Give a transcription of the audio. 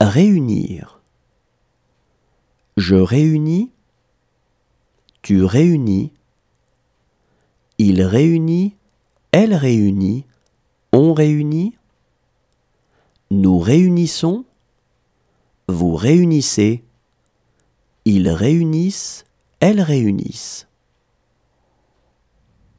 Réunir. Je réunis. Tu réunis. Il réunit. Elle réunit. On réunit. Nous réunissons. Vous réunissez. Ils réunissent. Elles réunissent.